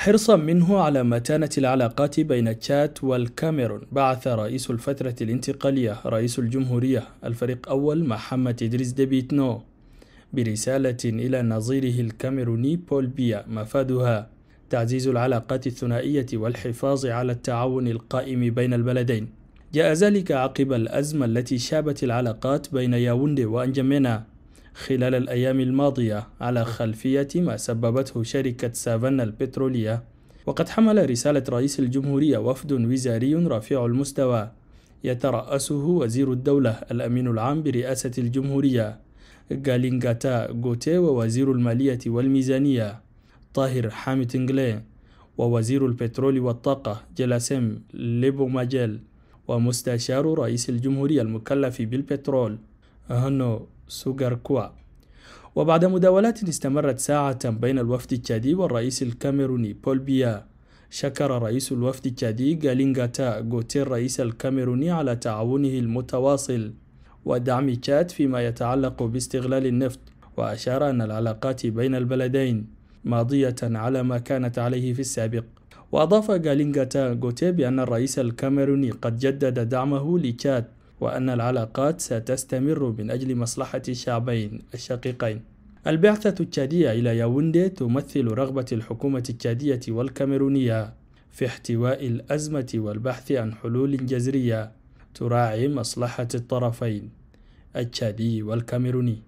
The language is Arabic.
حرصا منه على متانة العلاقات بين تشات والكاميرون بعث رئيس الفترة الانتقالية رئيس الجمهورية الفريق أول محمد إدريس ديبيتنو برسالة إلى نظيره الكاميروني بول بيا مفادها تعزيز العلاقات الثنائية والحفاظ على التعاون القائم بين البلدين جاء ذلك عقب الأزمة التي شابت العلاقات بين ياوندي وأنجمينا خلال الأيام الماضية على خلفية ما سببته شركة سافانا البترولية وقد حمل رسالة رئيس الجمهورية وفد وزاري رفيع المستوى يترأسه وزير الدولة الأمين العام برئاسة الجمهورية غالينغاتا غوتي ووزير المالية والميزانية طاهر حامد انجلي ووزير البترول والطاقة جلاسيم ليبوماجيل ومستشار رئيس الجمهورية المكلف بالبترول هنو سوغاركوا وبعد مداولات استمرت ساعة بين الوفد التشادي والرئيس الكاميروني بول بيا شكر رئيس الوفد التشادي غالينغاتا غوتير رئيس الكاميروني على تعاونه المتواصل ودعم تشاد فيما يتعلق باستغلال النفط وأشار أن العلاقات بين البلدين ماضية على ما كانت عليه في السابق وأضاف غالينغاتا غوتير بأن الرئيس الكاميروني قد جدد دعمه لتشاد وأن العلاقات ستستمر من أجل مصلحة الشعبين الشقيقين البعثة التشادية إلى ياوندي تمثل رغبة الحكومة التشادية والكاميرونية في احتواء الأزمة والبحث عن حلول جذرية تراعي مصلحة الطرفين التشادي والكاميروني